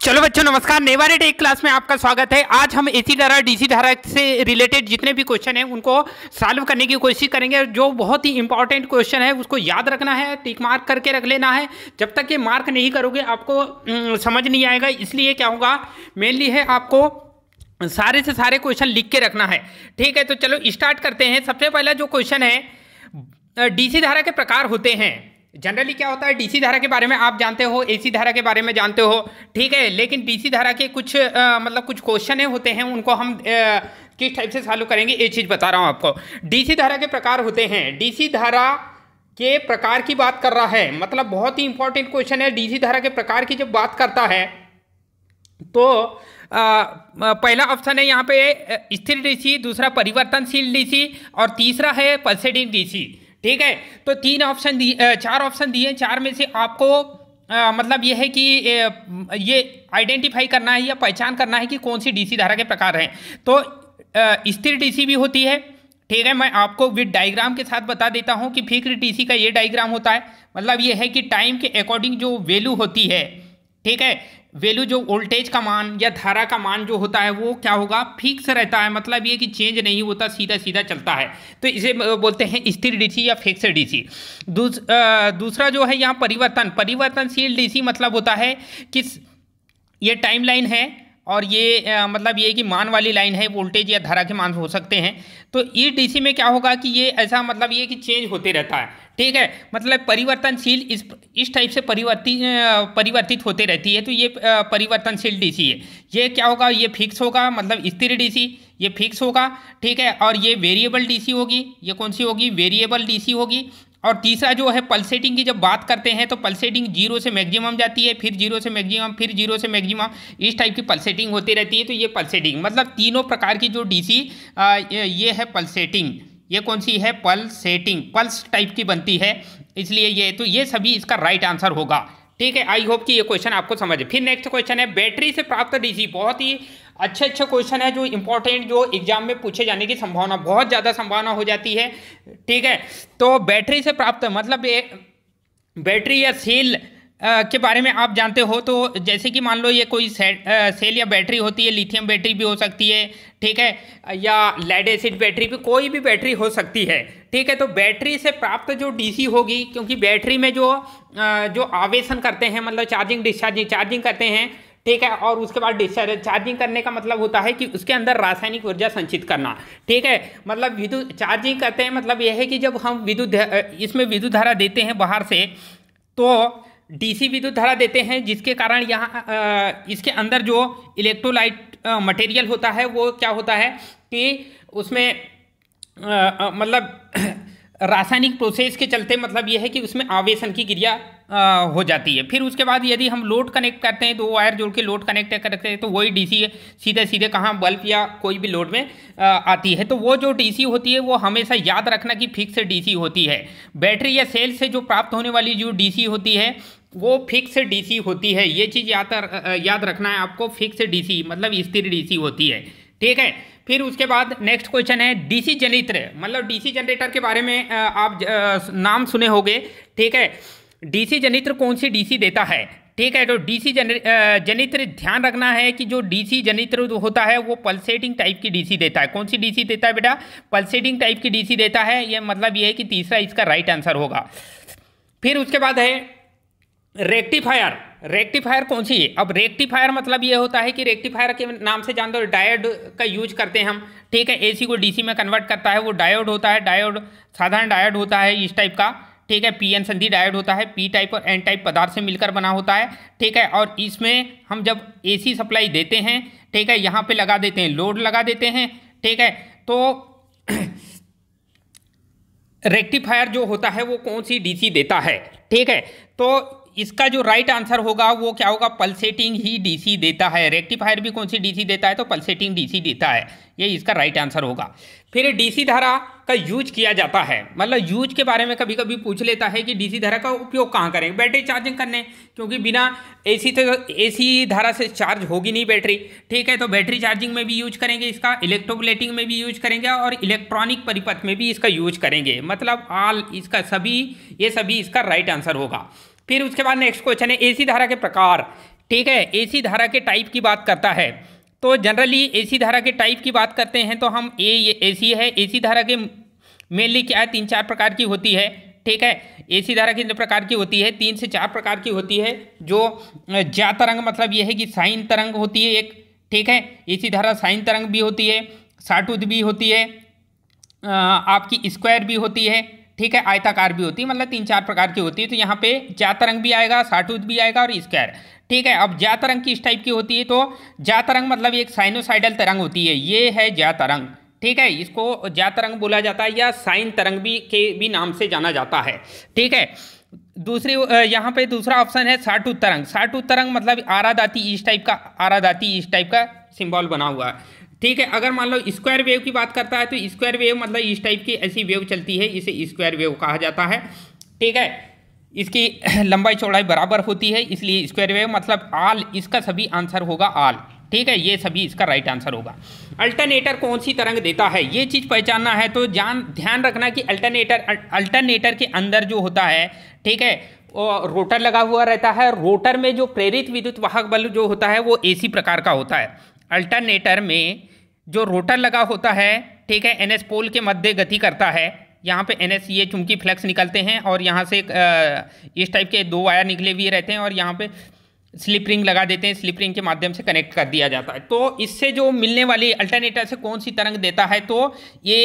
चलो बच्चों नमस्कार नेवारे टेक क्लास में आपका स्वागत है आज हम एसी धारा डीसी धारा से रिलेटेड जितने भी क्वेश्चन हैं उनको सॉल्व करने की कोशिश करेंगे जो बहुत ही इंपॉर्टेंट क्वेश्चन है उसको याद रखना है टिक मार्क करके रख लेना है जब तक ये मार्क नहीं करोगे आपको समझ नहीं आएगा इसलिए क्या होगा मेनली है आपको सारे से सारे क्वेश्चन लिख के रखना है ठीक है तो चलो स्टार्ट करते हैं सबसे पहला जो क्वेश्चन है डी धारा के प्रकार होते हैं जनरली क्या होता है डीसी धारा के बारे में आप जानते हो एसी धारा के बारे में जानते हो ठीक है लेकिन डीसी धारा के कुछ आ, मतलब कुछ क्वेश्चन होते हैं उनको हम आ, किस टाइप से सॉल्व करेंगे ये चीज़ बता रहा हूँ आपको डीसी धारा के प्रकार होते हैं डीसी धारा के प्रकार की बात कर रहा है मतलब बहुत ही इंपॉर्टेंट क्वेश्चन है डीसी धारा के प्रकार की जब बात करता है तो आ, पहला ऑप्शन है यहाँ पे स्थिर डीसी दूसरा परिवर्तनशील डीसी और तीसरा है पल्सेडिंग डीसी ठीक है तो तीन ऑप्शन दिए चार ऑप्शन दिए चार में से आपको आ, मतलब यह है कि ये आइडेंटिफाई करना है या पहचान करना है कि कौन सी डीसी धारा के प्रकार हैं तो स्थिर डीसी भी होती है ठीक है मैं आपको विद डायग्राम के साथ बता देता हूँ कि फिक्र डीसी का ये डायग्राम होता है मतलब ये है कि टाइम के अकॉर्डिंग जो वैल्यू होती है ठीक है वैल्यू जो वोल्टेज का मान या धारा का मान जो होता है वो क्या होगा फिक्स रहता है मतलब ये कि चेंज नहीं होता सीधा सीधा चलता है तो इसे बोलते हैं स्थिर डीसी या फिक्स डीसी दूस, दूसरा जो है यहाँ परिवर्तन परिवर्तनशील डीसी मतलब होता है कि ये टाइमलाइन है और ये आ, मतलब ये कि मान वाली लाइन है वोल्टेज या धारा के मान हो सकते हैं तो ई e डी में क्या होगा कि ये ऐसा मतलब ये कि चेंज होते रहता है ठीक है मतलब परिवर्तनशील इस इस टाइप से परिवर्तित परिवर्तित होते रहती है तो ये परिवर्तनशील डीसी है ये क्या होगा ये फिक्स होगा मतलब स्थिर डीसी ये फिक्स होगा ठीक है और ये वेरिएबल डीसी होगी ये कौन सी होगी वेरिएबल डीसी होगी और तीसरा जो है पल्सेटिंग की जब बात करते हैं तो पल्सेटिंग जीरो से मैक्सिमम जाती है फिर जीरो से मैक्सिमम फिर जीरो से मैक्सिमम इस टाइप की पल्सेटिंग होती रहती है तो ये पल्सेटिंग मतलब तीनों प्रकार की जो डीसी ये है पल्सेटिंग ये कौन सी है पल्सेटिंग पल्स टाइप की बनती है इसलिए ये तो ये सभी इसका राइट आंसर होगा ठीक है आई होप कि ये क्वेश्चन आपको समझे फिर नेक्स्ट क्वेश्चन है बैटरी से प्राप्त डीसी बहुत ही अच्छे अच्छे क्वेश्चन है जो इंपॉर्टेंट जो एग्जाम में पूछे जाने की संभावना बहुत ज़्यादा संभावना हो जाती है ठीक है तो बैटरी से प्राप्त मतलब बैटरी या सेल के बारे में आप जानते हो तो जैसे कि मान लो ये कोई आ, सेल या बैटरी होती है लिथियम बैटरी भी हो सकती है ठीक है या लेड एसिड बैटरी भी कोई भी बैटरी हो सकती है ठीक है तो बैटरी से प्राप्त जो डीसी होगी क्योंकि बैटरी में जो आ, जो आवेशन करते हैं मतलब चार्जिंग डिस्चार्जिंग चार्जिंग करते हैं ठीक है और उसके बाद डिस्चार्ज चार्जिंग करने का मतलब होता है कि उसके अंदर रासायनिक ऊर्जा संचित करना ठीक है मतलब विद्युत चार्जिंग करते हैं मतलब यह है कि जब हम विद्युत इसमें विद्युत धारा देते हैं बाहर से तो डीसी विद्युत धारा देते हैं जिसके कारण यहाँ इसके अंदर जो इलेक्ट्रोलाइट मटेरियल होता है वो क्या होता है कि उसमें आ, आ, मतलब रासायनिक प्रोसेस के चलते मतलब यह है कि उसमें आवेशन की क्रिया हो जाती है फिर उसके बाद यदि हम लोड कनेक्ट करते हैं दो वायर जोड़ के लोड कनेक्ट करते हैं तो वही डीसी सीधे सीधे कहाँ बल्ब या कोई भी लोड में आती है तो वो जो डीसी होती है वो हमेशा याद रखना कि फिक्स डीसी होती है बैटरी या सेल से जो प्राप्त होने वाली जो डीसी होती है वो फिक्स डीसी होती है ये चीज़ याद याद रखना है आपको फिक्स डीसी मतलब स्थिर डीसी होती है ठीक है फिर उसके बाद नेक्स्ट क्वेश्चन है डीसी जनित्र मतलब डीसी जनरेटर के बारे में आप नाम सुने होंगे ठीक है डीसी जनित्र कौन सी डीसी देता है ठीक है तो डीसी जनित्र ध्यान रखना है कि जो डीसी जनित्र होता है वो पल्सेटिंग टाइप की डीसी देता है कौन सी डीसी देता है बेटा पल्सेटिंग टाइप की डीसी देता है ये मतलब ये है कि तीसरा इसका राइट आंसर होगा फिर उसके बाद है रेक्टिफायर रेक्टिफायर कौन सी है अब रेक्टिफायर मतलब ये होता है कि रेक्टिफायर के नाम से जानते हो डायोड का यूज करते हैं हम ठीक है एसी को डीसी में कन्वर्ट करता है वो डायोड होता है डायोड साधारण डायोड होता है इस टाइप का ठीक है पी एन संधि डायोड होता है पी टाइप और एन टाइप पदार्थ से मिलकर बना होता है ठीक है और इसमें हम जब एसी सप्लाई देते हैं ठीक है यहाँ पे लगा देते हैं लोड लगा देते हैं ठीक है तो रेक्टिफायर जो होता है वो कौन सी डीसी देता है ठीक है तो इसका जो राइट आंसर होगा वो क्या होगा पल्सेटिंग ही डीसी देता है रेक्टिफायर भी कौन सी डीसी देता है तो पल्सेटिंग डीसी देता है ये इसका राइट आंसर होगा फिर डीसी धारा का यूज किया जाता है मतलब यूज के बारे में कभी कभी पूछ लेता है कि डीसी धारा का उपयोग कहाँ करें बैटरी चार्जिंग करने क्योंकि बिना एसी तो एसी धारा से चार्ज होगी नहीं बैटरी ठीक है तो बैटरी चार्जिंग में भी यूज करेंगे इसका इलेक्ट्रोबलेटिंग में भी यूज करेंगे और इलेक्ट्रॉनिक परिपथ में भी इसका यूज करेंगे मतलब आल इसका सभी ये सभी इसका राइट आंसर होगा फिर उसके बाद नेक्स्ट क्वेश्चन है एसी धारा के प्रकार ठीक है एसी धारा के टाइप की बात करता है तो जनरली एसी धारा के टाइप की बात करते हैं तो हम ए ये एसी है एसी धारा के मेनली क्या है तीन चार प्रकार की होती है ठीक है एसी धारा कितने प्रकार की होती है तीन से चार प्रकार की होती है जो जा तरंग मतलब यह है कि साइन तरंग होती है एक ठीक है एसी धारा साइन तरंग भी होती है साटूद भी होती है आपकी स्क्वायर भी होती है ठीक है आयताकार भी होती है मतलब तीन चार प्रकार की होती है तो यहाँ पे जा तरंग भी आएगा साठूत भी आएगा और स्क्वायर ठीक है अब जा किस टाइप की होती है तो जा रंग मतलब एक साइनोसाइडल तरंग होती है ये है जा तरंग ठीक है इसको जा तरंग बोला जाता है या साइन तरंग भी के भी नाम से जाना जाता है ठीक है दूसरी यहाँ पे दूसरा ऑप्शन है साठू तरंग साठू तरंग मतलब आराधाती इस टाइप का आराधाती इस टाइप का सिंबल बना हुआ है ठीक है अगर मान लो स्क्वायर वेव की बात करता है तो स्क्वायर वेव मतलब इस टाइप की ऐसी वेव चलती है इसे स्क्वायर वेव कहा जाता है ठीक है इसकी लंबाई चौड़ाई बराबर होती है इसलिए स्क्वायर वेव मतलब आल इसका सभी आंसर होगा आल ठीक है ये सभी इसका राइट आंसर होगा अल्टरनेटर कौन सी तरंग देता है ये चीज़ पहचानना है तो जान ध्यान रखना कि अल्टरनेटर अल्टरनेटर के अंदर जो होता है ठीक है रोटर लगा हुआ रहता है रोटर में जो प्रेरित विद्युत वाहक बल जो होता है वो एसी प्रकार का होता है अल्टरनेटर में जो रोटर लगा होता है ठीक है एन पोल के मध्य गति करता है यहाँ पे एन एस ये चुमकी फ्लैक्स निकलते हैं और यहाँ से इस टाइप के दो वायर निकले हुए रहते हैं और यहाँ पे स्लिप रिंग लगा देते हैं स्लिप रिंग के माध्यम से कनेक्ट कर दिया जाता है तो इससे जो मिलने वाली अल्टरनेटर से कौन सी तरंग देता है तो ये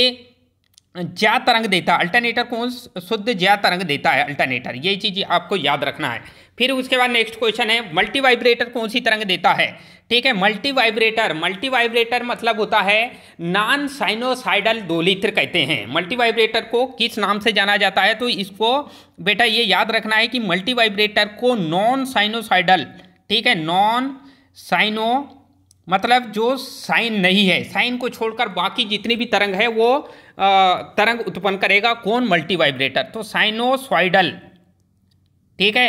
ज्या तरंग देता है अल्टरनेटर कौन शुद्ध ज्या तरंग देता है अल्टरनेटर ये चीज़ आपको याद रखना है फिर उसके बाद नेक्स्ट क्वेश्चन है मल्टी वाइब्रेटर कौन सी तरंग देता है ठीक है मल्टी वाइब्रेटर मल्टी वाइब्रेटर मतलब होता है नॉन साइनोसाइडल दोलित्र कहते हैं मल्टी वाइब्रेटर को किस नाम से जाना जाता है तो इसको बेटा ये याद रखना है कि मल्टी वाइब्रेटर को नॉन साइनोसाइडल ठीक है नॉन साइनो मतलब जो साइन नहीं है साइन को छोड़कर बाकी जितनी भी तरंग है वो तरंग उत्पन्न करेगा कौन मल्टी वाइब्रेटर तो साइनोसॉइडल ठीक है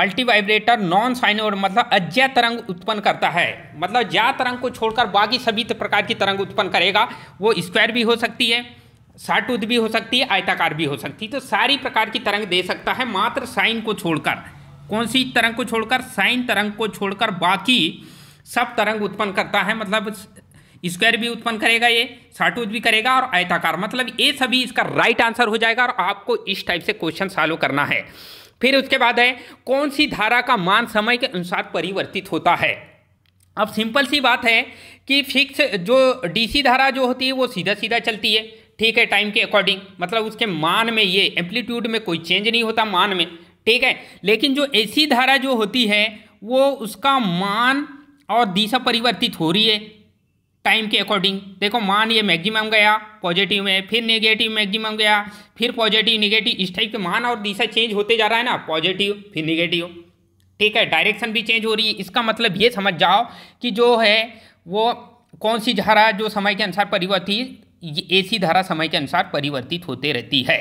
मल्टी वाइब्रेटर नॉन साइनोड मतलब अज्ञ तरंग उत्पन्न करता है मतलब ज्या तरंग को छोड़कर बाकी सभी प्रकार की तरंग उत्पन्न करेगा वो स्क्वायर भी हो सकती है साटूथ भी हो सकती है आयताकार भी हो सकती है तो सारी प्रकार की तरंग दे सकता है मात्र साइन को छोड़कर कौन सी तरंग को छोड़कर साइन तरंग को छोड़कर बाकी सब तरंग उत्पन्न करता है मतलब स्क्वायर भी उत्पन्न करेगा ये शार्टूज भी करेगा और आयताकार मतलब ये सभी इसका राइट आंसर हो जाएगा और आपको इस टाइप से क्वेश्चन सॉल्व करना है फिर उसके बाद है कौन सी धारा का मान समय के अनुसार परिवर्तित होता है अब सिंपल सी बात है कि फिक्स जो डीसी धारा जो होती है वो सीधा सीधा चलती है ठीक है टाइम के अकॉर्डिंग मतलब उसके मान में ये एम्पलीट्यूड में कोई चेंज नहीं होता मान में ठीक है लेकिन जो एसी धारा जो होती है वो उसका मान और दिशा परिवर्तित हो रही है टाइम के अकॉर्डिंग देखो मान ये मैक्सिमम गया पॉजिटिव में फिर नेगेटिव मैक्सिमम गया फिर पॉजिटिव नेगेटिव इस टाइप के मान और दिशा चेंज होते जा रहा है ना पॉजिटिव फिर नेगेटिव ठीक है डायरेक्शन भी चेंज हो रही है इसका मतलब ये समझ जाओ कि जो है वो कौन सी धारा जो समय के अनुसार परिवर्तित ऐसी धारा समय के अनुसार परिवर्तित होते रहती है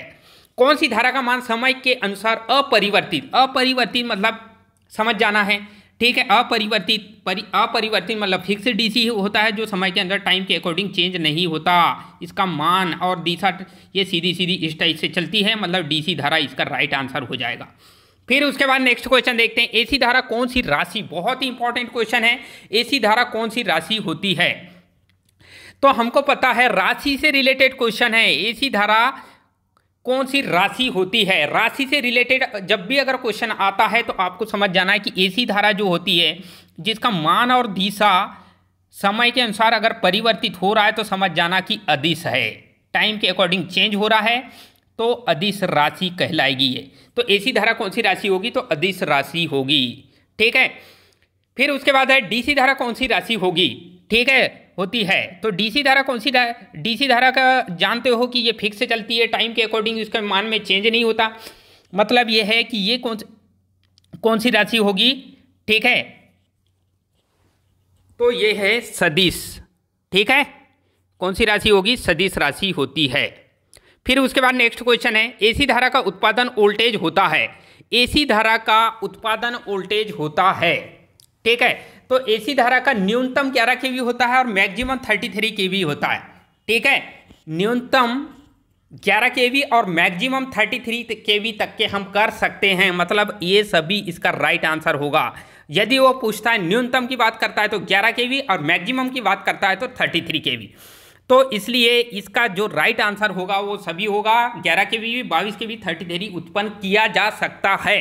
कौन सी धारा का मान समय के अनुसार अपरिवर्तित अपरिवर्तित मतलब समझ जाना है ठीक है अपरिवर्तित परि अपरिवर्तित मतलब फिक्स डीसी होता है जो समय के अंदर टाइम के अकॉर्डिंग चेंज नहीं होता इसका मान और दिशा ये सीधी सीधी इस टाइप से चलती है मतलब डीसी धारा इसका राइट आंसर हो जाएगा फिर उसके बाद नेक्स्ट क्वेश्चन देखते हैं एसी धारा कौन सी राशि बहुत ही इंपॉर्टेंट क्वेश्चन है एसी धारा कौन सी राशि होती है तो हमको पता है राशि से रिलेटेड क्वेश्चन है एसी धारा कौन सी राशि होती है राशि से रिलेटेड जब भी अगर क्वेश्चन आता है तो आपको समझ जाना है कि एसी धारा जो होती है जिसका मान और दिशा समय के अनुसार अगर परिवर्तित हो रहा है तो समझ जाना कि अधिस है टाइम के अकॉर्डिंग चेंज हो रहा है तो अधिस राशि कहलाएगी ये तो एसी धारा कौन सी राशि होगी तो अधिस राशि होगी ठीक है फिर उसके बाद है डीसी धारा कौन सी राशि होगी ठीक है होती है तो डीसी धारा कौन सी धारा डीसी धारा का जानते हो कि ये फिक्स चलती है टाइम के अकॉर्डिंग इसके मान में चेंज नहीं होता मतलब ये है कि ये कौन कौन सी राशि होगी ठीक है तो ये है सदिश ठीक है कौन सी राशि होगी सदिश राशि होती है फिर उसके बाद नेक्स्ट क्वेश्चन है एसी धारा का उत्पादन वोल्टेज होता है एसी धारा का उत्पादन वोल्टेज होता है ठीक है तो एसी धारा का न्यूनतम ग्यारह के वी होता है और maximum thirty three K V होता है ठीक है न्यूनतम ग्यारह के वी और maximum thirty three K V तक के हम कर सकते हैं मतलब ये सभी इसका राइट आंसर होगा यदि वो पूछता है न्यूनतम की बात करता है तो ग्यारह के वी और मैक्सिमम की बात करता है तो थर्टी थ्री के वी तो इसलिए इसका जो राइट आंसर होगा वो सभी होगा ग्यारह के भी बाईस के भी थर्टी थ्री उत्पन्न किया जा सकता है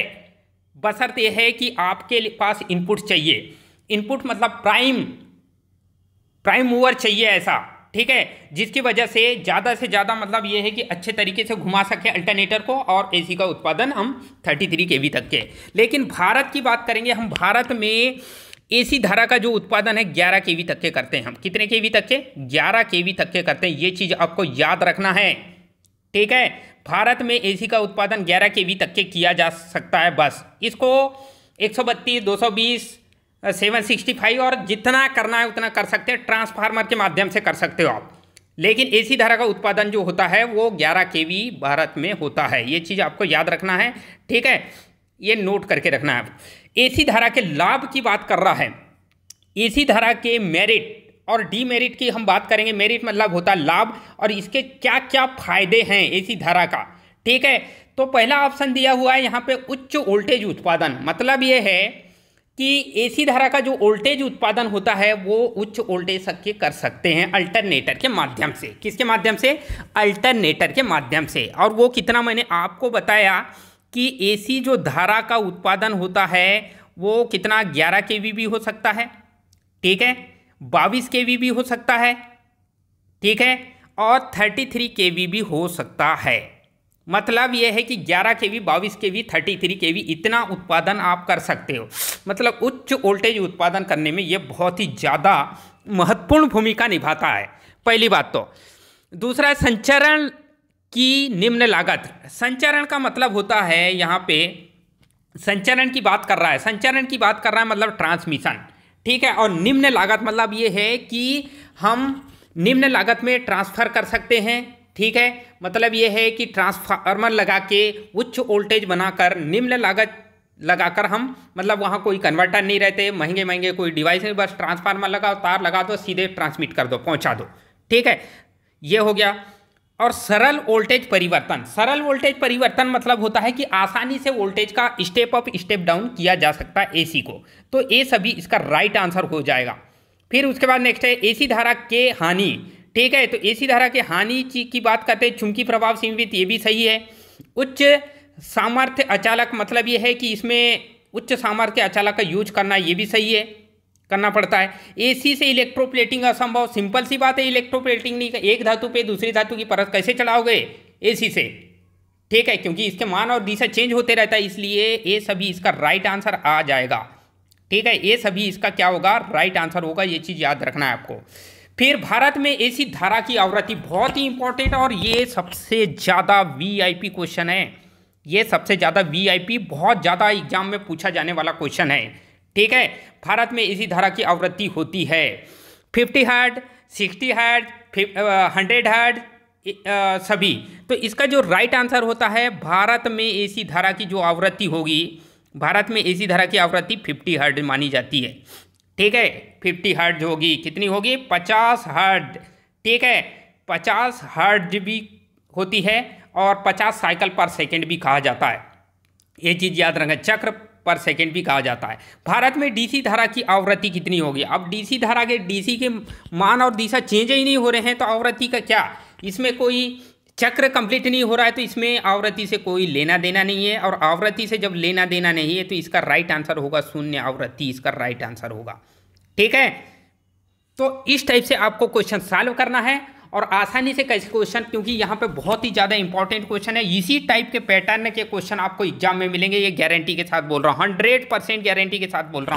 बशर्त यह है कि आपके पास इनपुट चाहिए इनपुट मतलब प्राइम प्राइम मूवर चाहिए ऐसा ठीक है जिसकी वजह से ज़्यादा से ज़्यादा मतलब ये है कि अच्छे तरीके से घुमा सके अल्टरनेटर को और एसी का उत्पादन हम 33 वी तक के लेकिन भारत की बात करेंगे हम भारत में एसी धारा का जो उत्पादन है 11 वी तक के करते हैं हम कितने के वी तक के 11 वी तक के करते हैं ये चीज़ आपको याद रखना है ठीक है भारत में ए का उत्पादन ग्यारह के तक के किया जा सकता है बस इसको एक सौ सेवन सिक्सटी फाइव और जितना करना है उतना कर सकते हैं ट्रांसफार्मर के माध्यम से कर सकते हो आप लेकिन एसी धारा का उत्पादन जो होता है वो 11 वी भारत में होता है ये चीज़ आपको याद रखना है ठीक है ये नोट करके रखना है एसी धारा के लाभ की बात कर रहा है एसी धारा के मेरिट और डीमेरिट की हम बात करेंगे मेरिट मतलब होता है लाभ और इसके क्या क्या फायदे हैं एसी धारा का ठीक है तो पहला ऑप्शन दिया हुआ है यहाँ पे उच्च वोल्टेज उत्पादन मतलब ये है कि एसी धारा का जो वोल्टेज उत्पादन होता है वो उच्च वोल्टेज के कर सकते हैं अल्टरनेटर के माध्यम से किसके माध्यम से अल्टरनेटर के माध्यम से और वो कितना मैंने आपको बताया कि एसी जो धारा का उत्पादन होता है वो कितना ग्यारह के वी भी हो सकता है ठीक है बाईस के वी भी हो सकता है ठीक है और थर्टी थ्री के वी भी हो सकता है मतलब यह है कि 11 के वी बाईस K V thirty three K V इतना उत्पादन आप कर सकते हो मतलब उच्च वोल्टेज उत्पादन करने में ये बहुत ही ज़्यादा महत्वपूर्ण भूमिका निभाता है पहली बात तो दूसरा संचरण की निम्न लागत संचरण का मतलब होता है यहाँ पे संचरण की बात कर रहा है संचरण की बात कर रहा है मतलब ट्रांसमिशन ठीक है और निम्न लागत मतलब ये है कि हम निम्न लागत में ट्रांसफ़र कर सकते हैं ठीक है मतलब ये है कि ट्रांसफार्मर लगा के उच्च वोल्टेज बनाकर निम्न लागत लगाकर हम मतलब वहाँ कोई कन्वर्टर नहीं रहते महंगे महंगे कोई डिवाइस नहीं बस ट्रांसफार्मर लगाओ तार लगा दो सीधे ट्रांसमिट कर दो पहुँचा दो ठीक है ये हो गया और सरल वोल्टेज परिवर्तन सरल वोल्टेज परिवर्तन मतलब होता है कि आसानी से वोल्टेज का स्टेप अप स्टेप डाउन किया जा सकता है एसी को तो ये सभी इसका राइट आंसर हो जाएगा फिर उसके बाद नेक्स्ट है एसी धारा के हानि ठीक है तो एसी धारा के हानि की बात करते हैं चुमकी प्रभाव सीमित ये भी सही है उच्च सामर्थ्य अचालक मतलब ये है कि इसमें उच्च सामर्थ्य अचालक का यूज करना ये भी सही है करना पड़ता है एसी से इलेक्ट्रोप्लेटिंग असंभव सिंपल सी बात है इलेक्ट्रोप्लेटिंग नहीं एक धातु पे दूसरी धातु की परत कैसे चढ़ाओगे एसी से ठीक है क्योंकि इसके मान और दिशा चेंज होते रहता है इसलिए ए सभी इसका राइट आंसर आ जाएगा ठीक है ये सभी इसका क्या होगा राइट आंसर होगा ये चीज़ याद रखना है आपको फिर भारत में ऐसी धारा की आवृत्ति बहुत ही इंपॉर्टेंट और ये सबसे ज़्यादा वीआईपी क्वेश्चन है ये सबसे ज़्यादा वीआईपी बहुत ज़्यादा एग्जाम में पूछा जाने वाला क्वेश्चन है ठीक है भारत में इसी धारा की आवृत्ति होती है fifty hertz sixty hertz hundred hertz सभी तो इसका जो राइट आंसर होता है भारत में ऐसी धारा की जो आवृत्ति होगी भारत में एसी धारा की आवृत्ति 50 हर्ड मानी जाती है ठीक है फिफ्टी हर्ज होगी कितनी होगी पचास हर्ज ठीक है पचास हर्ज भी होती है और पचास साइकिल पर सेकेंड भी कहा जाता है ये चीज़ याद रखें चक्र पर सेकेंड भी कहा जाता है भारत में डीसी धारा की आवृत्ति कितनी होगी अब डीसी धारा के डीसी के मान और दिशा चेंज ही नहीं हो रहे हैं तो आवृत्ति का क्या इसमें कोई चक्र कंप्लीट नहीं हो रहा है तो इसमें आवृत्ति से कोई लेना देना नहीं है और आवृत्ति से जब लेना देना नहीं है तो इसका राइट आंसर होगा शून्य आवृत्ति इसका राइट आंसर होगा ठीक है तो इस टाइप से आपको क्वेश्चन सॉल्व करना है और आसानी से कैसे क्वेश्चन क्योंकि यहाँ पे बहुत ही ज़्यादा इंपॉर्टेंट क्वेश्चन है इसी टाइप के पैटर्न के क्वेश्चन आपको एग्जाम में मिलेंगे ये गारंटी के साथ बोल रहा हूँ हंड्रेड परसेंट गारंटी के साथ बोल रहा हूँ